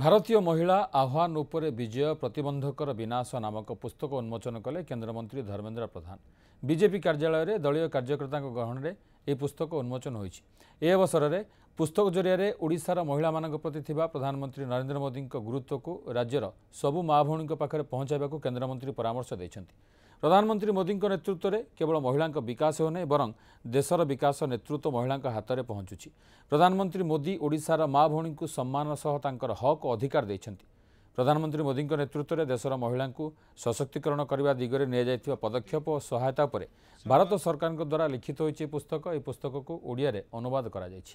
ଭାରତୀୟ ମହିଳା ଆହ୍ୱାନ ଉପରେ ବିଜୟ ପ୍ରତିବନ୍ଧକର ବିନାଶ ନାମକ ପୁସ୍ତକ ଉନ୍ମୋଚନ କଲେ କେନ୍ଦ୍ରମନ୍ତ୍ରୀ ଧର୍ମେନ୍ଦ୍ର ପ୍ରଧାନ ବିଜେପି କାର୍ଯ୍ୟାଳୟରେ ଦଳୀୟ କାର୍ଯ୍ୟକର୍ତ୍ତାଙ୍କ ଗ୍ରହଣରେ ଏହି ପୁସ୍ତକ ଉନ୍ମୋଚନ ହୋଇଛି ଏ ଅବସରରେ ପୁସ୍ତକ ଜରିଆରେ ଓଡ଼ିଶାର ମହିଳାମାନଙ୍କ ପ୍ରତି ଥିବା ପ୍ରଧାନମନ୍ତ୍ରୀ ନରେନ୍ଦ୍ର ମୋଦିଙ୍କ ଗୁରୁତ୍ୱକୁ ରାଜ୍ୟର ସବୁ ମା' ଭଉଣୀଙ୍କ ପାଖରେ ପହଞ୍ଚାଇବାକୁ କେନ୍ଦ୍ରମନ୍ତ୍ରୀ ପରାମର୍ଶ ଦେଇଛନ୍ତି ପ୍ରଧାନମନ୍ତ୍ରୀ ମୋଦିଙ୍କ ନେତୃତ୍ୱରେ କେବଳ ମହିଳାଙ୍କ ବିକାଶ ହେଉନାହିଁ ବରଂ ଦେଶର ବିକାଶ ନେତୃତ୍ୱ ମହିଳାଙ୍କ ହାତରେ ପହଞ୍ଚୁଛି ପ୍ରଧାନମନ୍ତ୍ରୀ ମୋଦି ଓଡ଼ିଶାର ମା ଭଉଣୀଙ୍କୁ ସମ୍ମାନ ସହ ତାଙ୍କର ହକ୍ ଅଧିକାର ଦେଇଛନ୍ତି ପ୍ରଧାନମନ୍ତ୍ରୀ ମୋଦିଙ୍କ ନେତୃତ୍ୱରେ ଦେଶର ମହିଳାଙ୍କୁ ସଶକ୍ତିକରଣ କରିବା ଦିଗରେ ନିଆଯାଇଥିବା ପଦକ୍ଷେପ ଓ ସହାୟତା ଉପରେ ଭାରତ ସରକାରଙ୍କ ଦ୍ୱାରା ଲିଖିତ ହୋଇଛି ପୁସ୍ତକ ଏହି ପୁସ୍ତକକୁ ଓଡ଼ିଆରେ ଅନୁବାଦ କରାଯାଇଛି